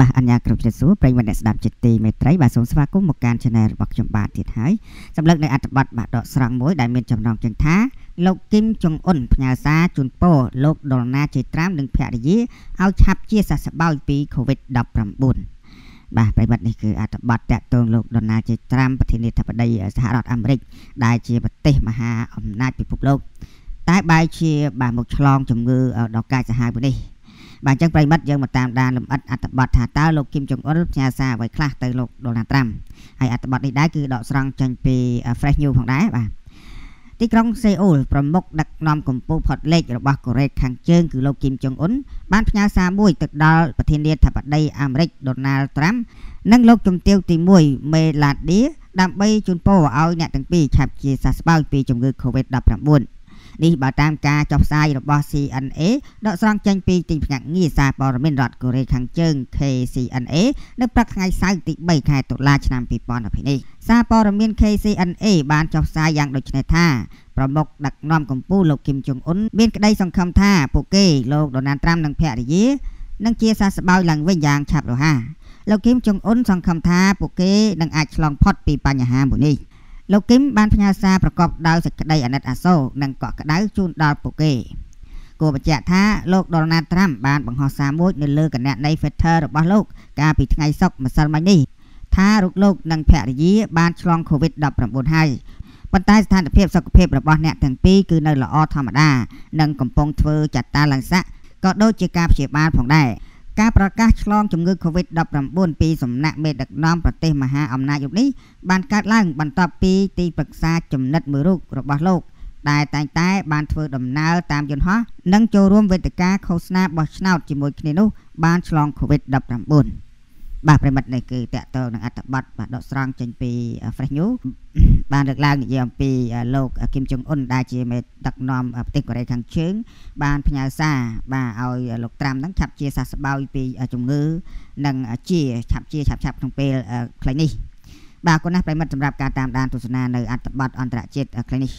បាទអញ្ញាគ្រប់ចិត្តសួរប្រិយមិត្តអ្នកស្ដាប់ជាទីមេត្រីបាទសូមស្វាគមន៍មកកាន Channel របស់ខ្ញុំបាទទៀតហើយសម្លឹកនៅអត្ថបទបាទដកស្រង់មួយដែលមានចំណងជើងថាលោកគឹមចុងអ៊ុនផ្ញើសារជូនពរលោកដុលណាជ័យត្រាមនិងភរិយាឲ្យឆាប់ជាសះស្បើយពី COVID-19 បាទប្រិបត្តិនេះគឺអត្ថបទតាក់ទងលោកដុលណាជ័យត្រាំប្រធានាធិបតីសហរដ្ឋអាមេរិក ដែល ជាប្រទេសមហាអំណាចពិភពលោកតែបែរជា បាទមកឆ្លងជំងឺដល់កាចសាហាវនេះបាទអញ្ចឹងប្រិមិត្តយើងមកតាមដានលំអិតអត្ថបទថាតើលោកគឹមចុងអ៊ុលផ្ញើសារអ្វីខ្លះទៅលោកដូណាល់ត្រាំហើយអត្ថបទនេះដែរគឺដកស្រង់ចេញពី Fresh News ផងដែរបាទទីក្រុងសេអ៊ូលប្រមុខដឹកនាំកម្ពុជាផុតលេខរបស់កូរ៉េខាងជើង គឺលោកគឹមចុងអ៊ុនបានផ្ញើសារមួយទៅដល់ប្រធានាធិបតីអាមេរិកដូណាល់ត្រាំនិងលោកជំទាវទី1មេឡាឌីដើម្បីជូនពរឲ្យអ្នកទាំងពីរឆាប់ជាសះស្បើយពីជំងឺ Covid-19 នេះបើតាមការចុះផ្សាយរបស់ CNA ដកស្រង់ចេញពីទីភ្នាក់ងារសារព័ត៌មានរដ្ឋកូរ៉េខាងជើង KCNA នៅព្រឹកថ្ងៃសៅរ៍ទី3ខែតុលាឆ្នាំ2020នេះ សារព័ត៌មាន KCNA បានចុះផ្សាយយ៉ាងដូចនេះថាប្រមុខដឹកនាំកម្ពុជាលោកគឹមចុងអ៊ុនមានក្តីសង្ឃឹមថាពួកគេលោកដូណាល់ត្រាំនិងភរិយានឹងជាសះស្បើយឡើងវិញយ៉ាង ឆាប់រហ័សលោកគឹមចុងអ៊ុនសង្ឃឹមថាពួកគេនឹងអាចឆ្លងផុតពីបញ្ហាមួយនេះ។លោកគឹមបានផ្ញើសារប្រកបដោយសេចក្តីអាណិតអាសូរនិងកក់ក្តៅជូនដល់ពួកគេគូបញ្ជាក់ថាលោកដុលណាត្រាំបានបង្ហោះសារមួយនៅលើគណនី Twitter របស់លោកកាលពីថ្ងៃសុក្រម្សិលមិញនេះថារូបលោកនិងភរិយាបានឆ្លង COVID-19 ហើយប៉ុន្តែស្ថានភាពសុខភាពរបស់អ្នកទាំងពីរគឺនៅល្អធម្មតានិងកំពុងធ្វើចត្តាឡើងស័កក៏ដូចជាការព្យាបាលផងដែរការប្រកាសឆ្លងជំងឺ Covid-19 ពីសំណាក់មេដឹកនាំប្រទេសមហាអំណាចរូបនេះបានកើតឡើងបន្ទាប់ពីទីប្រឹក្សាចំណិតមួយរូបរបស់លោក ដែលតែងតែបានធ្វើដំណើរតាមយន្តហោះនិងចូលរួមវេទិកាឃោសនាបោះឆ្នោតជាមួយគ្នានោះបានឆ្លង Covid-19 បាទប្រិមិត្តនេះគឺតកតលនឹងអត្តបទបាទដកស្រង់ចេញពី Fresh News បានលើកឡើងនិយាយអំពីលោកគឹមចុងអ៊ុនដែលជាមេដឹកនាំប្រទេសកូរ៉េខាងជើង បានផ្ញើសារបាទឲ្យលោកត្រាំហ្នឹងឆាប់ជាសះស្បើយពីជំងឺ និងជាឆាប់ជាឆាប់ឆាប់ក្នុងពេលខ្លីនេះបាទគុណណាស់ប្រិមិត្តសម្រាប់ការតាមដានទស្សនានៅ អត្ថបទអន្តរជាតិខ្លីនេះ